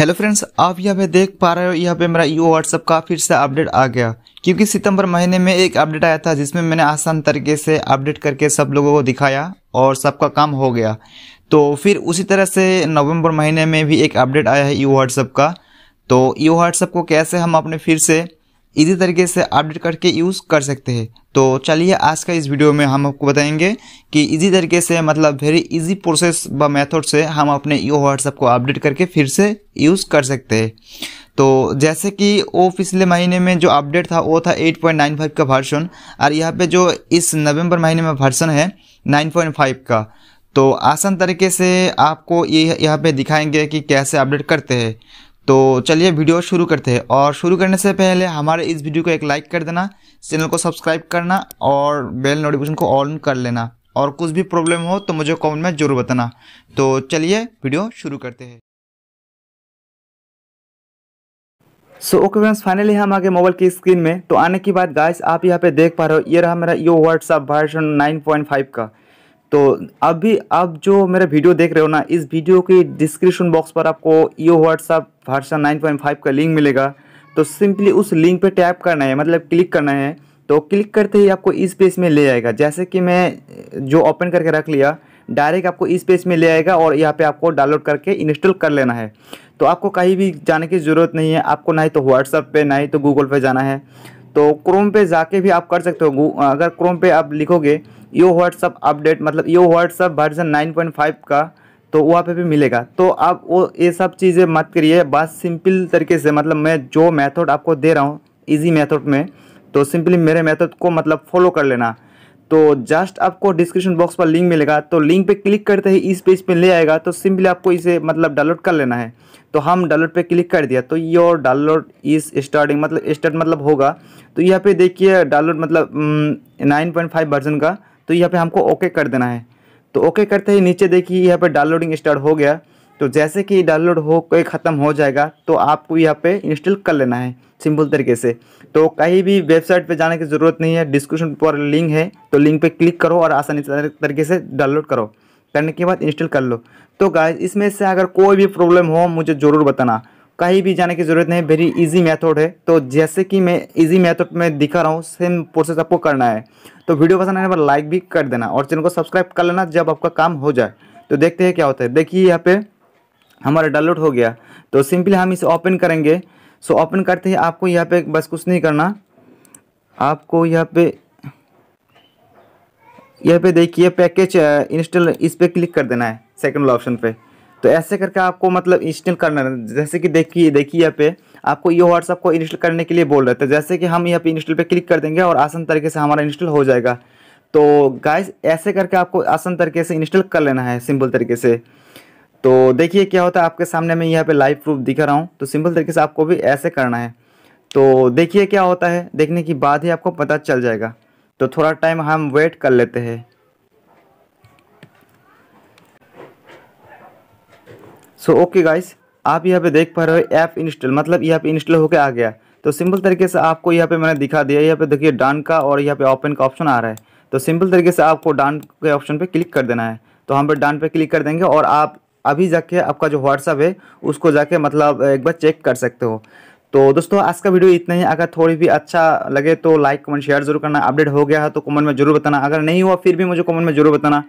hello friends आप यहाँ पे देख पा रहे हो यहाँ पे मेरा यू e व्हाट्सअप का फिर से अपडेट आ गया क्योंकि सितंबर महीने में एक अपडेट आया था जिसमें मैंने आसान तरीके से अपडेट करके सब लोगों को दिखाया और सबका काम हो गया तो फिर उसी तरह से नवंबर महीने में भी एक अपडेट आया है यू e व्हाट्सअप का तो यू e व्हाट्सअप को कैसे हम अपने फिर से इसी तरीके से अपडेट करके यूज़ कर सकते हैं तो चलिए आज का इस वीडियो में हम आपको बताएंगे कि इसी तरीके से मतलब वेरी इजी प्रोसेस व मेथड से हम अपने यो व्हाट्सएप को अपडेट करके फिर से यूज़ कर सकते हैं तो जैसे कि वो पिछले महीने में जो अपडेट था वो था 8.95 का वर्सन और यहाँ पे जो इस नवंबर महीने में वर्सन है 9.5 का तो आसान तरीके से आपको ये यह, यहाँ पे दिखाएंगे कि कैसे अपडेट करते हैं तो चलिए वीडियो शुरू करते हैं और शुरू करने से पहले हमारे इस वीडियो को एक लाइक कर देना चैनल को सब्सक्राइब करना और बेल नोटिफिकेशन को ऑन कर लेना और कुछ भी प्रॉब्लम हो तो मुझे कमेंट में ज़रूर बताना तो चलिए वीडियो शुरू करते हैं सो ओके फ्रेंड्स फाइनली हम आगे मोबाइल की स्क्रीन में तो आने की बात गाइस आप यहाँ पे देख पा रहे हो ये रहा मेरा यो व्हाट्सअप वर्जन 9.5 का तो अभी आप जो मेरा वीडियो देख रहे हो ना इस वीडियो के डिस्क्रिप्शन बॉक्स पर आपको यो व्हाट्सअप वर्सन नाइन का लिंक मिलेगा तो सिंपली उस लिंक पर टैप करना है मतलब क्लिक करना है तो क्लिक करते ही आपको इस पेज में ले आएगा जैसे कि मैं जो ओपन करके रख लिया डायरेक्ट आपको इस पेज में ले आएगा और यहाँ पे आपको डाउनलोड करके इंस्टॉल कर लेना है तो आपको कहीं भी जाने की ज़रूरत नहीं है आपको ना ही तो व्हाट्सअप पे ना ही तो गूगल पे जाना है तो क्रोम पे जाके भी आप कर सकते हो अगर क्रोम पे आप लिखोगे यो व्हाट्सअप अपडेट मतलब यो व्हाट्सअप वर्जन 9.5 का तो वहाँ पे भी मिलेगा तो आप वो ये सब चीज़ें मत करिए बस सिंपल तरीके से मतलब मैं जो मेथड आपको दे रहा हूँ इजी मेथड में तो सिंपली मेरे मेथड को मतलब फॉलो कर लेना तो जस्ट आपको डिस्क्रिप्शन बॉक्स पर लिंक मिलेगा तो लिंक पे क्लिक करते ही इस पेज पे ले आएगा तो सिंपली आपको इसे मतलब डाउनलोड कर लेना है तो हम डाउनलोड पे क्लिक कर दिया तो योर डाउनलोड इज स्टार्टिंग मतलब स्टार्ट मतलब होगा तो यहाँ पे देखिए डाउनलोड मतलब नाइन पॉइंट फाइव वर्जन का तो यहाँ पे हमको ओके कर देना है तो ओके करते ही नीचे देखिए यहाँ पर डाउनलोडिंग स्टार्ट हो गया तो जैसे कि डाउनलोड हो कोई ख़त्म हो जाएगा तो आपको यहाँ पे इंस्टॉल कर लेना है सिंपल तरीके से तो कहीं भी वेबसाइट पे जाने की ज़रूरत नहीं है डिस्क्रिप्शन पर लिंक है तो लिंक पे क्लिक करो और आसानी से तरीके से डाउनलोड करो करने के बाद इंस्टॉल कर लो तो गाइज इसमें से अगर कोई भी प्रॉब्लम हो मुझे ज़रूर बताना कहीं भी जाने की ज़रूरत नहीं वेरी इजी मेथड है तो जैसे कि मैं इजी मेथड में दिखा रहा हूँ सेम प्रोसेस आपको करना है तो वीडियो पसंद आने पर लाइक भी कर देना और चैनल को सब्सक्राइब कर लेना जब आपका काम हो जाए तो देखते हैं क्या होता है देखिए यहाँ पे हमारा डाउनलोड हो गया तो सिंपली हम इसे ओपन करेंगे सो ओपन करते ही आपको यहाँ पे बस कुछ नहीं करना आपको यहाँ पे यहाँ पे देखिए पैकेज इंस्टॉल इस पर क्लिक कर देना है सेकंड वाला ऑप्शन पे तो ऐसे करके आपको मतलब इंस्टॉल करना है जैसे कि देखिए देखिए यहाँ पे आपको ये व्हाट्सअप को इंस्टॉल करने के लिए बोल रहे थे जैसे कि हम यहाँ पे इंस्टॉल पे क्लिक कर देंगे और आसान तरीके से हमारा इंस्टॉल हो जाएगा तो गाइस ऐसे करके आपको आसान तरीके से इंस्टॉल कर लेना है सिंपल तरीके से तो देखिए क्या होता है आपके सामने मैं यहाँ पे लाइव प्रूफ दिखा रहा हूँ तो सिंपल तरीके से आपको भी ऐसे करना है तो देखिए क्या होता है देखने की बाद ही आपको पता चल जाएगा तो थोड़ा टाइम हम वेट कर लेते हैं सो ओके गाइस आप यहाँ पे देख पा रहे हो ऐप इंस्टॉल मतलब यहाँ पे इंस्टॉल होके आ गया तो सिंपल तरीके से आपको यहाँ पे मैंने दिखा दिया यहाँ पे देखिए डान का और यहाँ पे ओपन का ऑप्शन आ रहा है तो सिंपल तरीके से आपको डान के ऑप्शन पे क्लिक कर देना है तो हम पे डान पे क्लिक कर देंगे और आप अभी जाके आपका जो व्हाट्सअप है उसको जाके मतलब एक बार चेक कर सकते हो तो दोस्तों आज का वीडियो इतना ही अगर थोड़ी भी अच्छा लगे तो लाइक कमेंट शेयर जरूर करना अपडेट हो गया है तो कमेंट में जरूर बताना अगर नहीं हुआ फिर भी मुझे कमेंट में जरूर बताना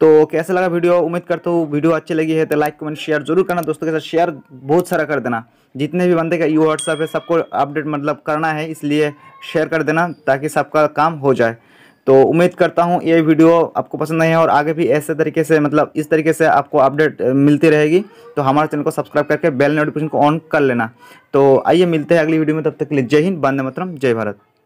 तो कैसा लगा वीडियो उम्मीद करता हूँ वीडियो अच्छी लगी है तो लाइक कमेंट शेयर जरूर करना दोस्तों के साथ शेयर बहुत सारा कर देना जितने भी बंदे का यू व्हाट्सअप है सबको अपडेट मतलब करना है इसलिए शेयर कर देना ताकि सबका काम हो जाए तो उम्मीद करता हूँ ये वीडियो आपको पसंद है और आगे भी ऐसे तरीके से मतलब इस तरीके से आपको अपडेट मिलती रहेगी तो हमारे चैनल को सब्सक्राइब करके बेल नोटिफिकेशन को ऑन कर लेना तो आइए मिलते हैं अगली वीडियो में तब तक के लिए जय हिंद बंदे मतरम जय भारत